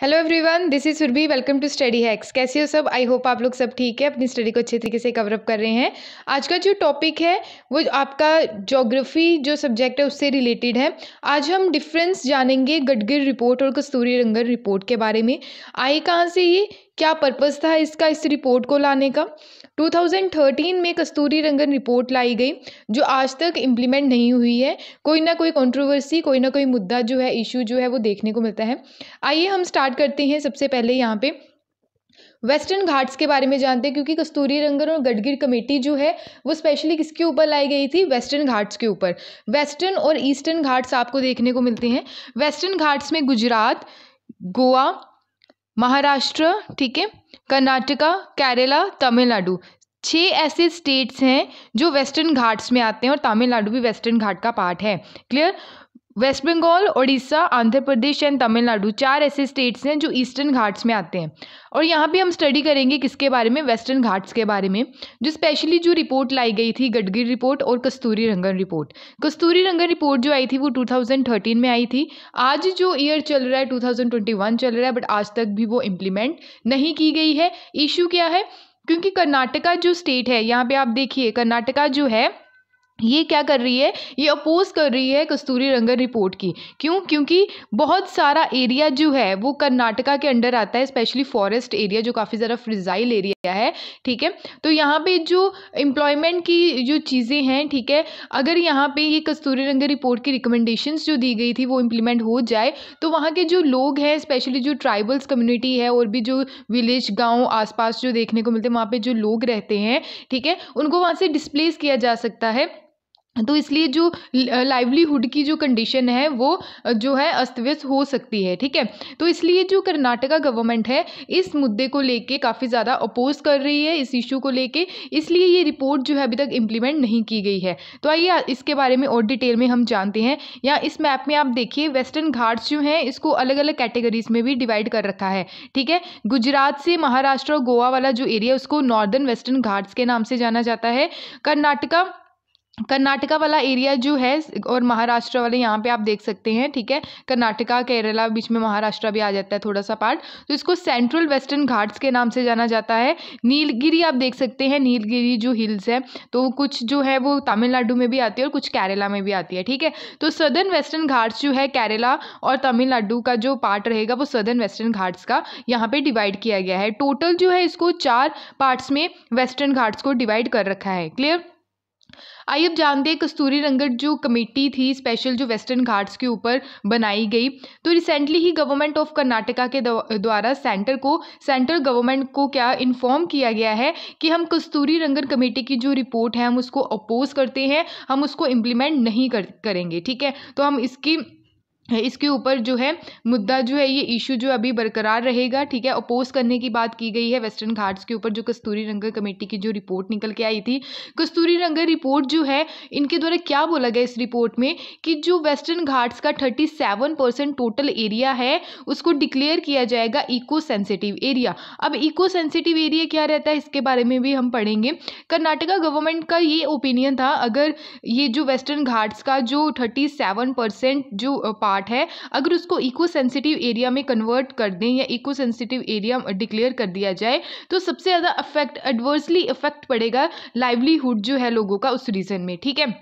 hello everyone this is Surbhi welcome to study hacks कैसे हो सब आई होप आप लोग सब ठीक है अपनी स्टडी को अच्छे तरीके से कवरअप कर रहे हैं आज का जो टॉपिक है वो आपका जोग्राफ़ी जो सब्जेक्ट है उससे रिलेटेड है आज हम डिफरेंस जानेंगे गडगिर रिपोर्ट और कस्तूरी रंगर रिपोर्ट के बारे में आई कहाँ से ये क्या पर्पज़ था इसका इस रिपोर्ट को लाने का 2013 में कस्तूरी रंगन रिपोर्ट लाई गई जो आज तक इम्प्लीमेंट नहीं हुई है कोई ना कोई कंट्रोवर्सी कोई ना कोई मुद्दा जो है इशू जो है वो देखने को मिलता है आइए हम स्टार्ट करते हैं सबसे पहले यहाँ पे वेस्टर्न घाट्स के बारे में जानते हैं क्योंकि कस्तूरी रंगन और गडगिर कमेटी जो है वो स्पेशली किसके ऊपर लाई गई थी वेस्टर्न घाट्स के ऊपर वेस्टर्न और ईस्टर्न घाट्स आपको देखने को मिलते हैं वेस्टर्न घाट्स में गुजरात गोवा महाराष्ट्र ठीक है कर्नाटका केरला तमिलनाडु छः ऐसे स्टेट्स हैं जो वेस्टर्न घाट्स में आते हैं और तमिलनाडु भी वेस्टर्न घाट का पार्ट है clear West Bengal Orissa Andhra Pradesh and Tamil Nadu चार ऐसे स्टेट्स हैं जो ईस्टर्न घाट्स में आते हैं और यहाँ पे हम स्टडी करेंगे किसके बारे में वेस्टर्न घाट्स के बारे में जो स्पेशली जो रिपोर्ट लाई गई थी गडगिरी रिपोर्ट और कस्तूरी रंगन रिपोर्ट कस्तूरी रंगन रिपोर्ट जो आई थी वो 2013 में आई थी आज जो ईयर चल रहा है 2021 चल रहा है बट आज तक भी वो इम्प्लीमेंट नहीं की गई है इशू क्या है क्योंकि कर्नाटका जो स्टेट है यहाँ पर आप देखिए कर्नाटका जो है ये क्या कर रही है ये अपोज़ कर रही है कस्तूरी रंगन रिपोर्ट की क्यों क्योंकि बहुत सारा एरिया जो है वो कर्नाटका के अंडर आता है स्पेशली फॉरेस्ट एरिया जो काफ़ी ज़्यादा फ्रिजाइल एरिया है ठीक है तो यहाँ पे जो एम्प्लॉयमेंट की जो चीज़ें हैं ठीक है अगर यहाँ पे ये कस्तूरी रंगन रिपोर्ट की रिकमेंडेशंस जो दी गई थी वो इम्प्लीमेंट हो जाए तो वहाँ के जो लोग हैं स्पेशली जो ट्राइबल्स कम्युनिटी है और भी जो विलेज गाँव आसपास जो देखने को मिलते हैं वहाँ पर जो लोग रहते हैं ठीक है उनको वहाँ से डिसप्लेस किया जा सकता है तो इसलिए जो लाइवलीहुड की जो कंडीशन है वो जो है अस्त व्यस्त हो सकती है ठीक है तो इसलिए जो कर्नाटका गवर्नमेंट है इस मुद्दे को लेके काफ़ी ज़्यादा अपोज कर रही है इस इशू को लेके इसलिए ये रिपोर्ट जो है अभी तक इम्प्लीमेंट नहीं की गई है तो आइए इसके बारे में और डिटेल में हम जानते हैं या इस मैप में आप देखिए वेस्टर्न घाट्स जो हैं इसको अलग अलग कैटेगरीज में भी डिवाइड कर रखा है ठीक है गुजरात से महाराष्ट्र और गोवा वाला जो एरिया उसको नॉर्दर्न वेस्टर्न घाट्स के नाम से जाना जाता है कर्नाटका कर्नाटका वाला एरिया जो है और महाराष्ट्र वाले यहाँ पे आप देख सकते हैं ठीक है कर्नाटका केरला बीच में महाराष्ट्र भी आ जाता है थोड़ा सा पार्ट तो इसको सेंट्रल वेस्टर्न घाट्स के नाम से जाना जाता है नीलगिरी आप देख सकते हैं नीलगिरी जो हिल्स है तो कुछ जो है वो तमिलनाडु में भी आती है और कुछ केरला में भी आती है ठीक है तो सदर्न वेस्टर्न घाट्स जो है केरला और तमिलनाडु का जो पार्ट रहेगा वो सदर्न वेस्टर्न घाट्स का यहाँ पर डिवाइड किया गया है टोटल जो है इसको चार पार्ट्स में वेस्टर्न घाट्स को डिवाइड कर रखा है क्लियर आइए अब जानते हैं कस्तूरी रंगत जो कमेटी थी स्पेशल जो वेस्टर्न घाट्स के ऊपर बनाई गई तो रिसेंटली ही गवर्नमेंट ऑफ कर्नाटका के द्वारा सेंटर को सेंट्रल गवर्नमेंट को क्या इन्फॉर्म किया गया है कि हम कस्तूरी रंगन कमेटी की जो रिपोर्ट है हम उसको अपोज करते हैं हम उसको इम्प्लीमेंट नहीं कर, करेंगे ठीक है तो हम इसकी इसके ऊपर जो है मुद्दा जो है ये इशू जो अभी बरकरार रहेगा ठीक है अपोज करने की बात की गई है वेस्टर्न घाट्स के ऊपर जो कस्तूरी रंगर कमेटी की जो रिपोर्ट निकल के आई थी कस्तूरी रंगर रिपोर्ट जो है इनके द्वारा क्या बोला गया इस रिपोर्ट में कि जो वेस्टर्न घाट्स का thirty seven percent total area है उसको डिक्लेयर किया जाएगा इको सेंसिटिव एरिया अब इको सेंसिटिव एरिया क्या रहता है इसके बारे में भी हम पढ़ेंगे कर्नाटका गवर्नमेंट का ये ओपिनियन था अगर ये जो वेस्टर्न घाट्स का जो थर्टी सेवन परसेंट जो पार्ट पार्ट है अगर उसको इको सेंसिटिव एरिया में कन्वर्ट कर दें या इको सेंसिटिव एरिया डिक्लेयर कर दिया जाए तो सबसे ज़्यादा अफेक्ट एडवर्सली इफेक्ट पड़ेगा लाइवलीहुड जो है लोगों का उस रीज़न में ठीक है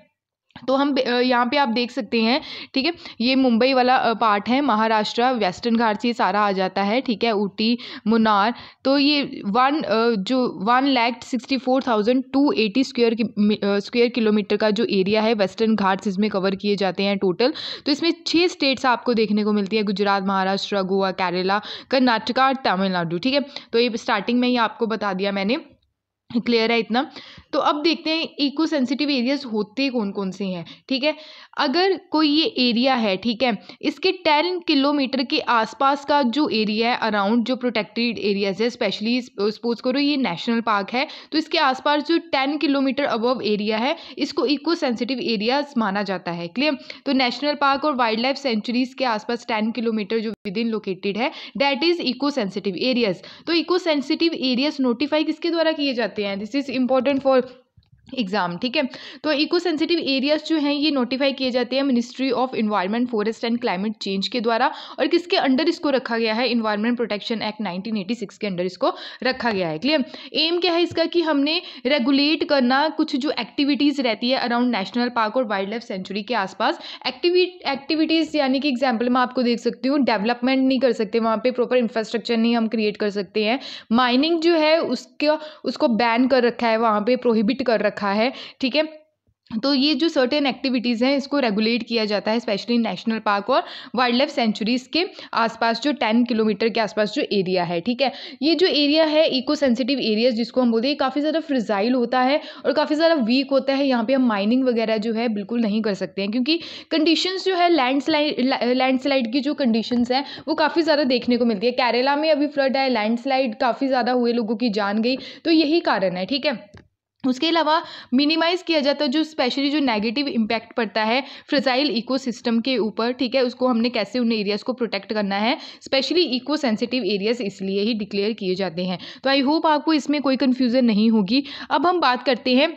तो हम यहाँ पे आप देख सकते हैं ठीक है ये मुंबई वाला पार्ट है महाराष्ट्र वेस्टर्न घाट से सारा आ जाता है ठीक है ऊटी मुन्नार तो ये वन जो one lakh sixty four thousand two eighty स्क्र स्क्वेयर किलोमीटर का जो एरिया है वेस्टर्न घाट्स इसमें कवर किए जाते हैं टोटल तो इसमें छः स्टेट्स आपको देखने को मिलती है गुजरात महाराष्ट्र गोवा केरला कर्नाटका और तमिलनाडु ठीक है तो ये स्टार्टिंग में ही आपको बता दिया मैंने क्लियर है इतना तो अब देखते हैं इको सेंसिटिव एरियाज होते कौन कौन से हैं ठीक है अगर कोई ये एरिया है ठीक है इसके टेन किलोमीटर के आसपास का जो एरिया है अराउंड जो प्रोटेक्टेड एरियाज है स्पेशली सपोज करो ये नेशनल पार्क है तो इसके आसपास जो टेन किलोमीटर अबव एरिया है इसको इको सेंसिटिव एरियाज माना जाता है क्लियर तो नेशनल पार्क और वाइल्ड लाइफ सेंचुरीज के आसपास टेन किलोमीटर जो विद इन लोकेटेड है that is eco sensitive areas तो इको सेंसिटिव एरियाज नोटिफाई किसके द्वारा किए जाते हैं this is important for exam ठीक है तो इको सेंसिटिव एरियाज़ जो हैं ये नोटिफाई किए जाते हैं ministry of environment forest and climate change के द्वारा और किसके अंडर इसको रखा गया है इन्वायरमेंट प्रोटेक्शन एक्ट 1986 के अंडर इसको रखा गया है क्लियर एम क्या है इसका कि हमने रेगुलेट करना कुछ जो एक्टिविटीज़ रहती है अराउंड नेशनल पार्क और वाइल्ड लाइफ सेंचुरी के आसपास एक्टिवी एक्टिविटीज़ यानी कि एग्जाम्पल मैं आपको देख सकती हूँ डेवलपमेंट नहीं कर सकते वहाँ पर प्रॉपर इंफ्रास्ट्रक्चर नहीं हम क्रिएट कर सकते हैं माइनिंग जो है उसका उसको बैन कर रखा है वहाँ पर प्रोहिबिट कर रखा रखा है ठीक है तो ये जो सर्टेन एक्टिविटीज़ हैं इसको रेगुलेट किया जाता है स्पेशली नेशनल पार्क और वाइल्ड लाइफ सेंचुरीज़ के आसपास जो टेन किलोमीटर के आसपास जो एरिया है ठीक है ये जो एरिया है इको सेंसिटिव एरियाज जिसको हम बोलते हैं काफ़ी ज़्यादा फ्रिजाइल होता है और काफ़ी ज़्यादा वीक होता है यहाँ पर हम माइनिंग वगैरह जो है बिल्कुल नहीं कर सकते हैं क्योंकि कंडीशन जो है लैंड लैंडस्लाइड की जो कंडीशन है वो काफ़ी ज़्यादा देखने को मिलती है केरला में अभी फ्लड आए लैंड काफ़ी ज़्यादा हुए लोगों की जान गई तो यही कारण है ठीक है उसके अलावा मिनिमाइज़ किया जाता है जो स्पेशली जो नेगेटिव इम्पैक्ट पड़ता है फ्रजाइल इकोसिस्टम के ऊपर ठीक है उसको हमने कैसे उन एरियाज़ को प्रोटेक्ट करना है स्पेशली इको सेंसिटिव एरियाज़ इसलिए ही डिक्लेयर किए जाते हैं तो आई होप आपको इसमें कोई कन्फ्यूज़न नहीं होगी अब हम बात करते हैं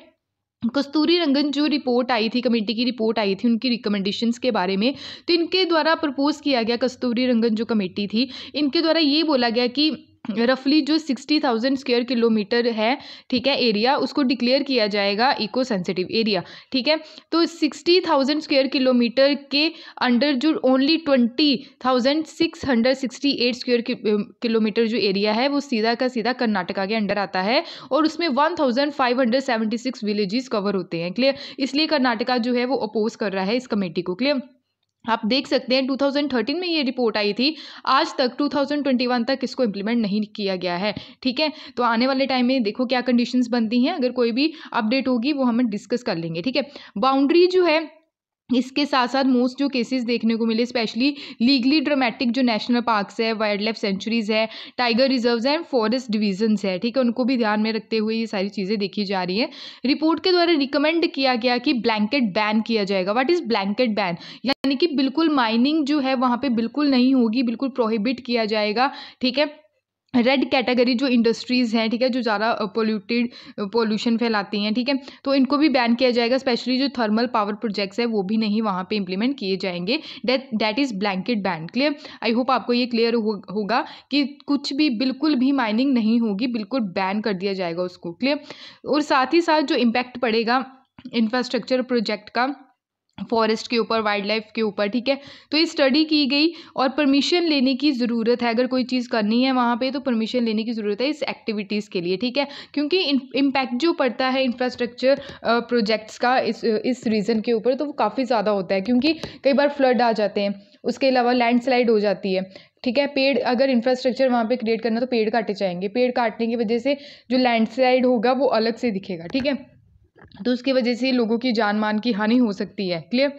कस्तूरी रंगन जो रिपोर्ट आई थी कमेटी की रिपोर्ट आई थी उनकी रिकमेंडेशंस के बारे में तो इनके द्वारा प्रपोज़ किया गया कस्तूरी रंगन जो कमेटी थी इनके द्वारा ये बोला गया कि रफली जो सिक्सटी थाउजेंड स्क्वेयर किलोमीटर है ठीक है एरिया उसको डिक्लेयर किया जाएगा इको सेंसिटिव एरिया ठीक है तो सिक्सटी थाउजेंड स्क्वेयर किलोमीटर के अंडर जो only twenty thousand six hundred sixty eight square kilometre जो एरिया है वो सीधा का सीधा कर्नाटका के अंडर आता है और उसमें one thousand five hundred seventy six villages cover होते हैं क्लियर इसलिए कर्नाटका जो है वो अपोज कर रहा है इस कमेटी को क्लियर आप देख सकते हैं 2013 में ये रिपोर्ट आई थी आज तक 2021 तक इसको इम्प्लीमेंट नहीं किया गया है ठीक है तो आने वाले टाइम में देखो क्या कंडीशंस बनती हैं अगर कोई भी अपडेट होगी वो हम डिस्कस कर लेंगे ठीक है बाउंड्री जो है इसके साथ साथ मोस्ट जो केसेस देखने को मिले स्पेशली लीगली ड्रामेटिक जो नेशनल पार्क्स है वाइल्ड लाइफ सेंचुरीज़ है टाइगर रिजर्व्स हैं फॉरेस्ट डिविजन्स है ठीक है उनको भी ध्यान में रखते हुए ये सारी चीज़ें देखी जा रही हैं रिपोर्ट के द्वारा रिकमेंड किया गया कि ब्लैंकेट बैन किया जाएगा वाट इज़ ब्लैंकेट बैन यानी कि बिल्कुल माइनिंग जो है वहाँ पर बिल्कुल नहीं होगी बिल्कुल प्रोहिबिट किया जाएगा ठीक है रेड कैटेगरी जो इंडस्ट्रीज़ हैं ठीक है जो ज़्यादा पोल्यूटेड पोल्यूशन फैलाती हैं ठीक है तो इनको भी बैन किया जाएगा स्पेशली जो थर्मल पावर प्रोजेक्ट्स है वो भी नहीं वहाँ पे इंप्लीमेंट किए जाएंगे that that is blanket ban clear I hope आपको ये क्लियर हो, होगा कि कुछ भी बिल्कुल भी माइनिंग नहीं होगी बिल्कुल बैन कर दिया जाएगा उसको क्लियर और साथ ही साथ जो इम्पैक्ट पड़ेगा इंफ्रास्ट्रक्चर प्रोजेक्ट का फॉरेस्ट के ऊपर वाइल्ड लाइफ के ऊपर ठीक है तो ये स्टडी की गई और परमिशन लेने की ज़रूरत है अगर कोई चीज़ करनी है वहाँ पे तो परमिशन लेने की ज़रूरत है इस एक्टिविटीज़ के लिए ठीक है क्योंकि इम्पैक्ट जो पड़ता है इंफ्रास्ट्रक्चर प्रोजेक्ट्स का इस इस रीज़न के ऊपर तो वो काफ़ी ज़्यादा होता है क्योंकि कई बार फ्लड आ जाते हैं उसके अलावा लैंडस्लाइड हो जाती है ठीक है पेड़ अगर इंफ्रास्ट्रक्चर वहाँ पे क्रिएट करना तो पेड़ काटे जाएंगे पेड़ काटने की वजह से जो लैंडस्लाइड होगा वो अलग से दिखेगा ठीक है तो उसकी वजह से लोगों की जान मान की हानि हो सकती है क्लियर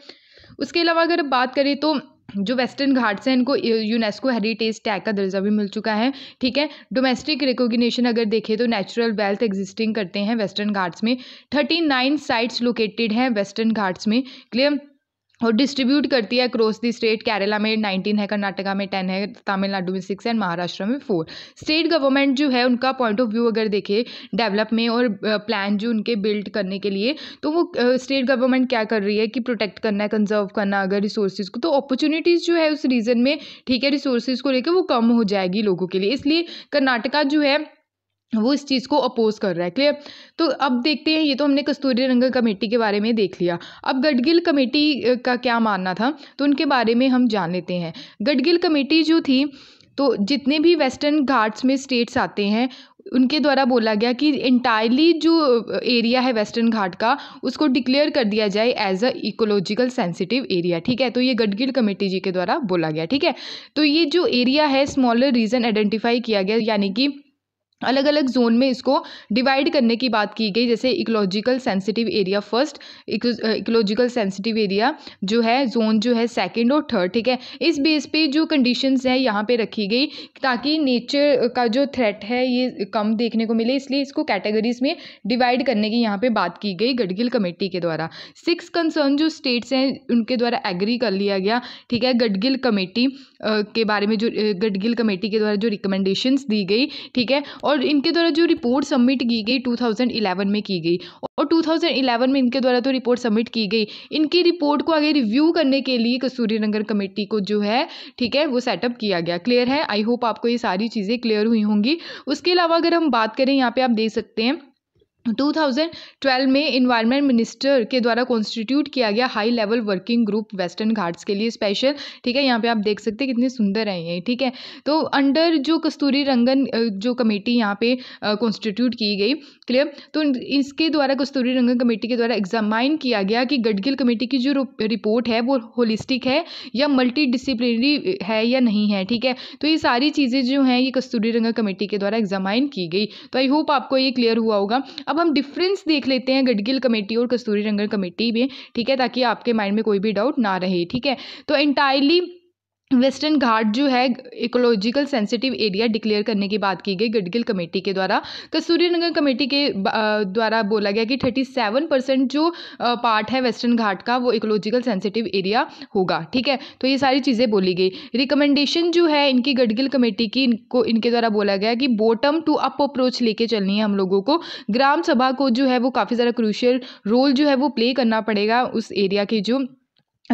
उसके अलावा अगर बात करें तो जो वेस्टर्न घाट्स हैं इनको यूनेस्को हेरिटेज टैग का दर्जा भी मिल चुका है ठीक है डोमेस्टिक रिकोगशन अगर देखें तो नेचुरल वेल्थ एग्जिस्टिंग करते हैं वेस्टर्न घाट्स में थर्टी नाइन साइट्स लोकेटेड हैं वेस्टर्न घाट्स में क्लियर और डिस्ट्रीब्यूट करती है अक्रॉस दी स्टेट केरला में नाइनटीन है कर्नाटका में टेन है तमिलनाडु में सिक्स एंड महाराष्ट्र में फोर स्टेट गवर्नमेंट जो है उनका पॉइंट ऑफ व्यू अगर देखे डेवलप में और प्लान जो उनके बिल्ड करने के लिए तो वो स्टेट गवर्नमेंट क्या कर रही है कि प्रोटेक्ट करना है कंजर्व करना अगर रिसोर्सेज को तो अपॉर्चुनिटीज़ जो है उस रीजन में ठीक है रिसोर्सेज को लेकर वो कम हो जाएगी लोगों के लिए इसलिए कर्नाटका जो है वो इस चीज़ को अपोज़ कर रहा है क्लियर तो अब देखते हैं ये तो हमने कस्तूरी रंगन कमेटी के बारे में देख लिया अब गडगिल कमेटी का क्या मानना था तो उनके बारे में हम जान लेते हैं गडगिल कमेटी जो थी तो जितने भी वेस्टर्न घाट्स में स्टेट्स आते हैं उनके द्वारा बोला गया कि इंटायरली जो एरिया है वेस्टर्न घाट का उसको डिक्लेयर कर दिया जाए as a ecological sensitive area ठीक है तो ये गडगिल कमेटी जी के द्वारा बोला गया ठीक है तो ये जो एरिया है स्मॉलर रीजन आइडेंटिफाई किया गया यानी कि अलग अलग जोन में इसको डिवाइड करने की बात की गई जैसे ecological sensitive area first ecological sensitive area जो है जोन जो है सेकंड और थर्ड ठीक है इस बेस पे जो कंडीशंस है यहाँ पे रखी गई ताकि नेचर का जो थ्रेट है ये कम देखने को मिले इसलिए इसको कैटेगरीज में डिवाइड करने की यहाँ पर बात की गई गडगिल कमेटी के द्वारा सिक्स कंसर्न जो स्टेट्स हैं उनके द्वारा एग्री कर लिया गया ठीक है गडगिल कमेटी के बारे में जो गडगिल कमेटी के द्वारा जो रिकमेंडेशंस दी गई ठीक है और इनके द्वारा जो रिपोर्ट सबमिट की गई 2011 में की गई और 2011 में इनके द्वारा तो रिपोर्ट सबमिट की गई इनकी रिपोर्ट को आगे रिव्यू करने के लिए कसूरी नगर कमेटी को जो है ठीक है वो सेटअप किया गया क्लियर है आई होप आपको ये सारी चीज़ें क्लियर हुई होंगी उसके अलावा अगर हम बात करें यहाँ पे आप देख सकते हैं 2012 में इन्वायरमेंट मिनिस्टर के द्वारा कॉन्स्टिट्यूट किया गया high level working group Western Ghats के लिए स्पेशल ठीक है यहाँ पे आप देख सकते हैं कितने सुंदर हैं ये ठीक है तो अंडर जो कस्तूरी रंगन जो कमेटी यहाँ पे कॉन्स्टिट्यूट की गई क्लियर तो इसके द्वारा कस्तूरी रंगन कमेटी के द्वारा एग्जामाइन किया गया कि गडगिल कमेटी की जो रिपोर्ट है वो होलिस्टिक है या मल्टी डिसिप्लिनरी है या नहीं है ठीक है तो ये सारी चीज़ें जो हैं ये कस्तूरी रंगन कमेटी के द्वारा एग्जामाइन की गई तो आई होप आपको ये क्लियर हुआ होगा अब हम डिफरेंस देख लेते हैं गडगिल कमेटी और कस्तूरी रंगन कमेटी में ठीक है ताकि आपके माइंड में कोई भी डाउट ना रहे ठीक है तो इंटायरली वेस्टर्न घाट जो है इकोलॉजिकल सेंसिटिव एरिया डिक्लेयर करने की बात की गई गडगिल कमेटी के द्वारा कस्तूरी नगर कमेटी के द्वारा बोला गया कि 37 परसेंट जो पार्ट है वेस्टर्न घाट का वो इकोलॉजिकल सेंसिटिव एरिया होगा ठीक है तो ये सारी चीज़ें बोली गई रिकमेंडेशन जो है इनकी गडगिल कमेटी की इनको इनके द्वारा बोला गया कि बॉटम टू अप अप्रोच लेके चलनी है हम लोगों को ग्राम सभा को जो है वो काफ़ी ज़्यादा क्रूशियल रोल जो है वो प्ले करना पड़ेगा उस एरिया के जो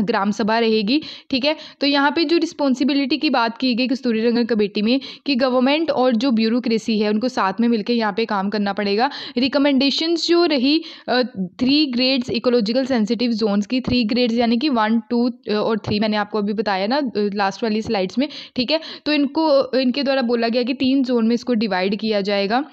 ग्राम सभा रहेगी ठीक है तो यहाँ पे जो रिस्पॉन्सिबिलिटी की बात की गई कस्तूरी रंगन कमेटी में कि गवर्नमेंट और जो ब्यूरोक्रेसी है उनको साथ में मिलकर यहाँ पे काम करना पड़ेगा रिकमेंडेशंस जो रही three grades ecological sensitive zones की थ्री ग्रेड्स यानी कि वन टू और थ्री मैंने आपको अभी बताया ना लास्ट वाली स्लाइड्स में ठीक है तो इनको इनके द्वारा बोला गया कि तीन जोन में इसको डिवाइड किया जाएगा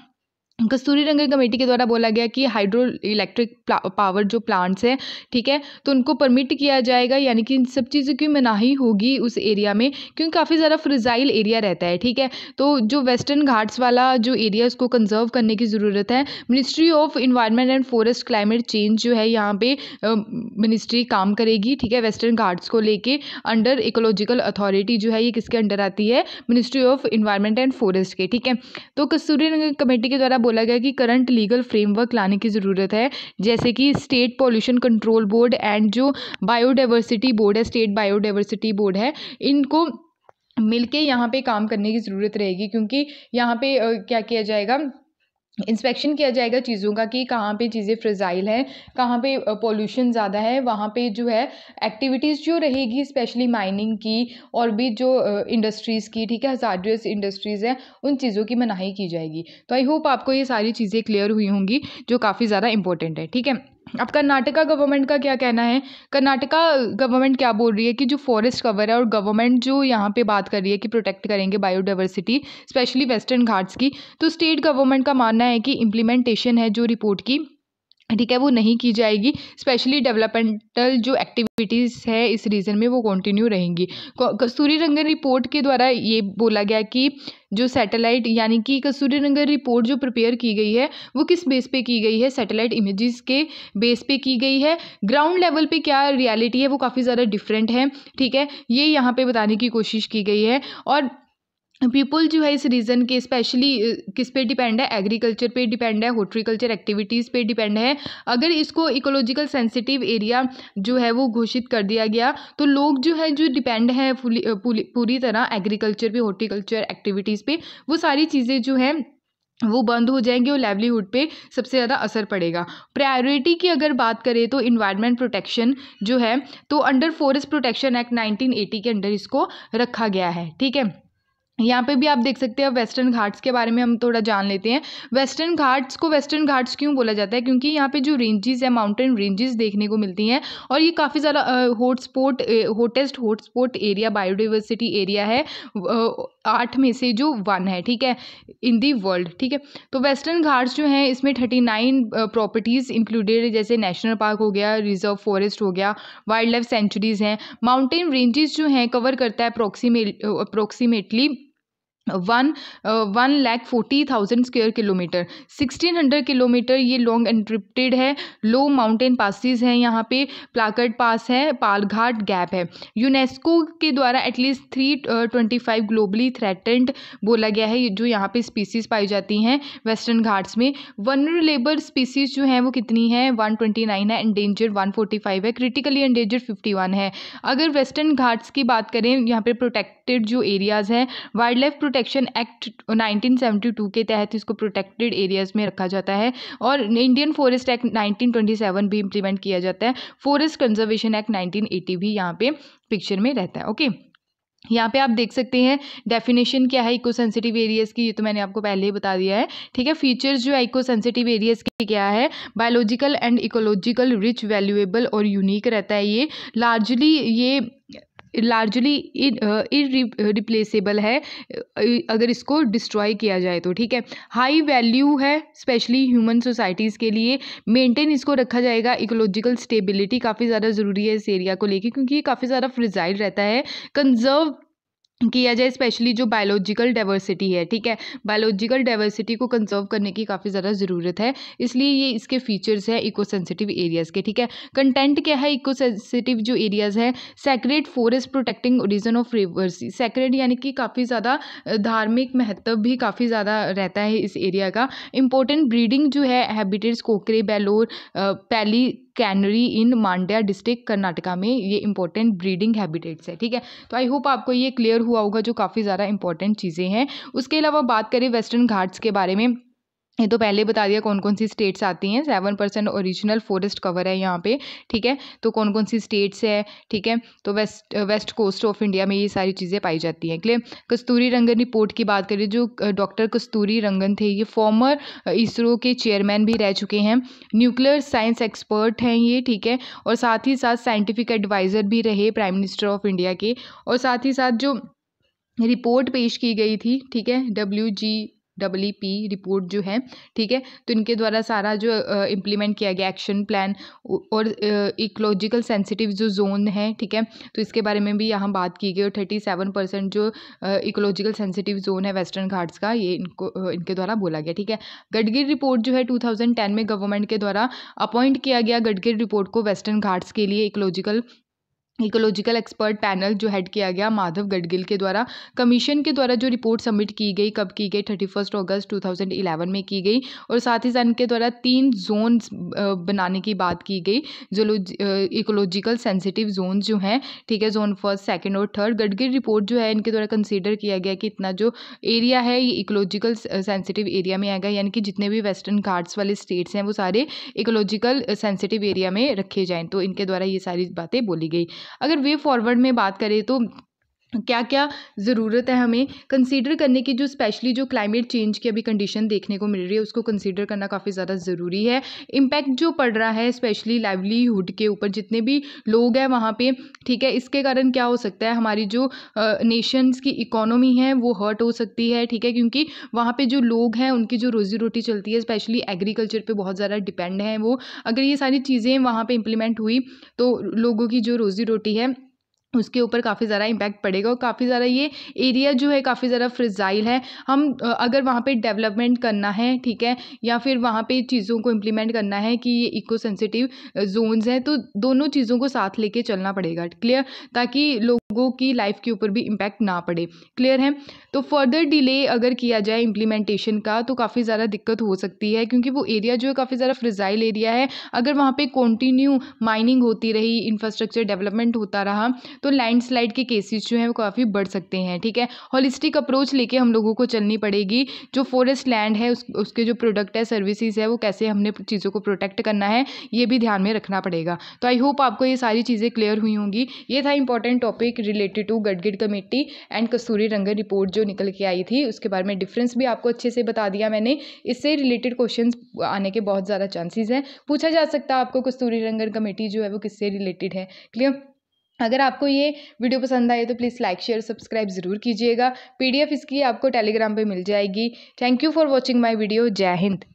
कस्तूरी रंगन कमेटी के द्वारा बोला गया कि हाइड्रो इलेक्ट्रिक पावर जो प्लांट्स हैं ठीक है तो उनको परमिट किया जाएगा यानी कि इन सब चीज़ों की मनाही होगी उस एरिया में क्योंकि काफ़ी ज़्यादा फ्रिजाइल एरिया रहता है ठीक है तो जो वेस्टर्न घाट्स वाला जो एरिया उसको कंजर्व करने की ज़रूरत है ministry of environment and forest climate change जो है यहाँ पर मिनिस्ट्री काम करेगी ठीक है वेस्टर्न घाट्स को लेके अंडर इकोलॉजिकल अथॉरिटी जो है ये किसके अंडर आती है ministry of environment and forest के ठीक है तो कस्तूरी रंगन कमेटी के द्वारा बोला गया कि करंट लीगल फ्रेमवर्क लाने की ज़रूरत है जैसे कि state pollution control board and जो बायोडाइवर्सिटी बोर्ड है स्टेट बायोडाइवर्सिटी बोर्ड है इनको मिलके यहाँ पे काम करने की ज़रूरत रहेगी क्योंकि यहाँ पे क्या किया जाएगा इंस्पेक्शन किया जाएगा चीज़ों का कि कहाँ पे चीज़ें फ्रिज़ाइल हैं कहाँ पे पोल्यूशन ज़्यादा है वहाँ पे जो है एक्टिविटीज़ जो रहेगी स्पेशली माइनिंग की और भी जो इंडस्ट्रीज़ की ठीक है हजारस इंडस्ट्रीज़ हैं उन चीज़ों की मनाही की जाएगी तो आई होप आपको ये सारी चीज़ें क्लियर हुई होंगी जो काफ़ी ज़्यादा इंपॉर्टेंट है ठीक है अब कर्नाटका गवर्नमेंट का क्या कहना है कर्नाटका गवर्नमेंट क्या बोल रही है कि जो फॉरेस्ट कवर है और गवर्नमेंट जो यहाँ पे बात कर रही है कि प्रोटेक्ट करेंगे बायोडाइवर्सिटी स्पेशली वेस्टर्न घाट्स की तो स्टेट गवर्नमेंट का मानना है कि इम्प्लीमेंटेशन है जो रिपोर्ट की ठीक है वो नहीं की जाएगी स्पेशली डेवलपमेंटल जो एक्टिविटीज़ है इस रीजन में वो कंटिन्यू रहेंगी कस्तूरी रंगन रिपोर्ट के द्वारा ये बोला गया कि जो सैटेलाइट यानी कि कस्तूरी रंगन रिपोर्ट जो प्रिपेयर की गई है वो किस बेस पे की गई है सैटेलाइट इमेजेस के बेस पे की गई है ग्राउंड लेवल पे क्या रियलिटी है वो काफ़ी ज़्यादा डिफरेंट है ठीक है ये यहाँ पे बताने की कोशिश की गई है और पीपल जो है इस रीज़न के स्पेशली किस पे डिपेंड है एग्रीकल्चर पे डिपेंड है हॉर्टिकल्चर एक्टिविटीज़ पे डिपेंड है अगर इसको इकोलॉजिकल सेंसिटिव एरिया जो है वो घोषित कर दिया गया तो लोग जो है जो डिपेंड है पूरी तरह एग्रीकल्चर पे हॉर्टिकल्चर एक्टिविटीज़ पे वो सारी चीज़ें जो हैं वो बंद हो जाएंगे और लाइवलीहुड पे सबसे ज़्यादा असर पड़ेगा प्रायोरिटी की अगर बात करें तो इन्वायरमेंट प्रोटेक्शन जो है तो अंडर फॉरेस्ट प्रोटेक्शन एक्ट 1980 के अंडर इसको रखा गया है ठीक है यहाँ पे भी आप देख सकते हैं वेस्टर्न घाट्स के बारे में हम थोड़ा जान लेते हैं वेस्टर्न घाट्स को वेस्टर्न घाट्स क्यों बोला जाता है क्योंकि यहाँ पे जो रेंजेस है माउंटेन रेंजेस देखने को मिलती हैं और ये काफ़ी ज़्यादा hotspot hottest hotspot area biodiversity area है आठ में से जो वन है ठीक है इन दी वर्ल्ड ठीक है तो वेस्टर्न घाट्स जो हैं इसमें थर्टी नाइन प्रॉपर्टीज़ इंक्लूडेड जैसे नेशनल पार्क हो गया रिजर्व फॉरेस्ट हो गया वाइल्ड लाइफ सेंचुरीज़ हैं माउंटेन रेंजेस जो हैं कवर करता है approximate approximately one one lakh forty thousand square kilometre sixteen hundred kilometre ये लॉन्ग एंट्रिप्टेड है लो माउंटेन पासिस हैं यहाँ पे प्लाकट पास है पालघाट गैप है यूनेस्को के द्वारा at least three twenty five globally threatened बोला गया है जो यहाँ पे स्पीसीज पाई जाती हैं वेस्टर्न घाट्स में वनरेबल स्पीसीज जो हैं वो कितनी है वन ट्वेंटी नाइन है एंडेंजर्ड वन फोर्टी फाइव है क्रिटिकली एंडेंजर्ड फिफ्टी वन है अगर वेस्टर्न घाट्स की बात करें यहाँ पर प्रोटेक्टेड जो एरियाज़ हैं वाइल्ड लाइफ प्रोटेक्शन एक्ट 1972 के तहत इसको प्रोटेक्टेड एरियाज़ में रखा जाता है और इंडियन फॉरेस्ट एक्ट 1927 भी इम्प्लीमेंट किया जाता है फॉरेस्ट कंजर्वेशन एक्ट 1980 भी यहाँ पे पिक्चर में रहता है ओके यहाँ पे आप देख सकते हैं डेफिनेशन क्या है इको सेंसिटिव एरियाज़ की ये तो मैंने आपको पहले ही बता दिया है ठीक है फीचर्स जो है इको सेंसिटिव एरियाज़ के क्या है biological and ecological rich valuable और यूनिक रहता है ये लार्जली ये लार्जली रिप्लेसेबल uh, uh, है अगर इसको डिस्ट्रॉय किया जाए तो ठीक है हाई वैल्यू है स्पेशली ह्यूमन सोसाइटीज़ के लिए मेंटेन इसको रखा जाएगा इकोलॉजिकल स्टेबिलिटी काफ़ी ज़्यादा ज़रूरी है इस एरिया को लेके क्योंकि ये काफ़ी ज़्यादा फ्रिजाइल रहता है कंजर्व किया जाए स्पेशली जो बायोलॉजिकल डाइवर्सिटी है ठीक है बायोलॉजिकल डाइवर्सिटी को कंजर्व करने की काफ़ी ज़्यादा ज़रूरत है इसलिए ये इसके फीचर्स है इको सेंसिटिव एरियाज़ के ठीक है कंटेंट क्या है इको सेंसिटिव जो एरियाज़ है sacred forest protecting origin of rivers sacred यानी कि काफ़ी ज़्यादा धार्मिक महत्व भी काफ़ी ज़्यादा रहता है इस एरिया का इंपॉर्टेंट ब्रीडिंग जो है habitats Kokkare Bellur pelicanry in Mandya district Karnataka में ये इंपॉर्टेंट ब्रीडिंग हैबिटेट्स है ठीक है तो आई होप आपको ये क्लियर हुआ होगा जो काफ़ी ज़्यादा इंपॉर्टेंट चीज़ें हैं उसके अलावा बात करें वेस्टर्न घाट्स के बारे में ये तो पहले बता दिया कौन कौन सी स्टेट्स आती हैं seven percent original forest cover है यहाँ पे ठीक है तो कौन कौन सी स्टेट्स है ठीक है तो west west coast of India में ये सारी चीज़ें पाई जाती हैं क्लियर कस्तूरी रंगन रिपोर्ट की बात करें जो डॉक्टर कस्तूरी रंगन थे ये फॉर्मर इसरो के चेयरमैन भी रह चुके हैं न्यूक्लियर साइंस एक्सपर्ट हैं ये ठीक है और साथ ही साथ साइंटिफिक एडवाइज़र भी रहे प्राइम मिनिस्टर ऑफ इंडिया के और साथ ही साथ जो रिपोर्ट पेश की गई थी ठीक है W G W P report जो है ठीक है तो इनके द्वारा सारा जो इम्प्लीमेंट किया गया एक्शन प्लान और इकोलॉजिकल सेंसिटिव जो जोन है ठीक है तो इसके बारे में भी यहाँ बात की गई और थर्टी सेवन परसेंट जो इकोलॉजिकल सेंसिटिव जोन है वेस्टर्न घाट्स का ये इनको इनके द्वारा बोला गया ठीक है गडगिर रिपोर्ट जो है टू थाउजेंड टेन में गवर्नमेंट के द्वारा अपॉइंट किया गया गडगिर रिपोर्ट को वेस्टर्न घाट्स के लिए इकोलॉजिकल इकोलॉजिकल एक्सपर्ट पैनल जो हेड किया गया माधव गडगिल के द्वारा कमीशन के द्वारा जो रिपोर्ट सबमिट की गई कब की गई thirty first August two thousand eleven में की गई और साथ ही साथ इनके द्वारा तीन जोन बनाने की बात की गई जो इकोलॉजिकल सेंसिटिव जोन जो हैं ठीक है जोन फर्स्ट सेकेंड और थर्ड गडगिल रिपोर्ट जो है इनके द्वारा कंसिडर किया गया कि इतना जो एरिया है ये इकोलॉजिकल सेंसिटिव एरिया में आएगा यानी कि जितने भी वेस्टर्न घाट्स वाले स्टेट्स हैं वो सारे इकोलॉजिकल सेंसिटिव एरिया में रखे जाएँ तो इनके द्वारा ये सारी बातें बोली गई अगर वे फॉरवर्ड में बात करें तो क्या क्या ज़रूरत है हमें कंसीडर करने की जो स्पेशली जो क्लाइमेट चेंज की अभी कंडीशन देखने को मिल रही है उसको कंसीडर करना काफ़ी ज़्यादा ज़रूरी है इम्पैक्ट जो पड़ रहा है स्पेशली लाइवलीहुड के ऊपर जितने भी लोग हैं वहाँ पे ठीक है इसके कारण क्या हो सकता है हमारी जो नेशंस की इकोनॉमी है वो हर्ट हो सकती है ठीक है क्योंकि वहाँ पर जो लोग हैं उनकी जो रोज़ी रोटी चलती है स्पेशली एग्रीकल्चर पर बहुत ज़्यादा डिपेंड है वो अगर ये सारी चीज़ें वहाँ पर इम्प्लीमेंट हुई तो लोगों की जो रोज़ी रोटी है उसके ऊपर काफ़ी ज़्यादा इम्पैक्ट पड़ेगा और काफ़ी ज़्यादा ये एरिया जो है काफ़ी ज़्यादा फ्रिजाइल है हम अगर वहाँ पे डेवलपमेंट करना है ठीक है या फिर वहाँ पे चीज़ों को इम्प्लीमेंट करना है कि ये इको सेंसिटिव जोन्स हैं तो दोनों चीज़ों को साथ लेके चलना पड़ेगा क्लियर ताकि लोग लोगों की लाइफ के ऊपर भी इम्पैक्ट ना पड़े क्लियर है तो फर्दर डिले अगर किया जाए इम्प्लीमेंटेशन का तो काफ़ी ज़्यादा दिक्कत हो सकती है क्योंकि वो एरिया जो है काफ़ी ज़्यादा फ्रिजाइल एरिया है अगर वहाँ पे कंटिन्यू माइनिंग होती रही इंफ्रास्ट्रक्चर डेवलपमेंट होता रहा तो लैंडस्लाइड के केसेस जो हैं वो काफ़ी बढ़ सकते हैं ठीक है हॉलिस्टिक अप्रोच लेके हम लोगों को चलनी पड़ेगी जो फॉरेस्ट लैंड है उस, उसके जो प्रोडक्ट है सर्विसेज है वो कैसे हमने चीज़ों को प्रोटेक्ट करना है ये भी ध्यान में रखना पड़ेगा तो आई होप आपको ये सारी चीज़ें क्लियर हुई होंगी ये था important topic related to Gadgil committee and Kasturirangan report जो निकल के आई थी उसके बारे में डिफरेंस भी आपको अच्छे से बता दिया मैंने इससे रिलेटेड क्वेश्चन आने के बहुत ज़्यादा चांसेस हैं पूछा जा सकता है आपको कस्तूरी रंगन कमेटी जो है वो किससे रिलेटेड है क्लियर अगर आपको ये वीडियो पसंद आए तो प्लीज़ लाइक शेयर सब्सक्राइब ज़रूर कीजिएगा पीडीएफ इसकी आपको टेलीग्राम पे मिल जाएगी thank you for watching my video Jai Hind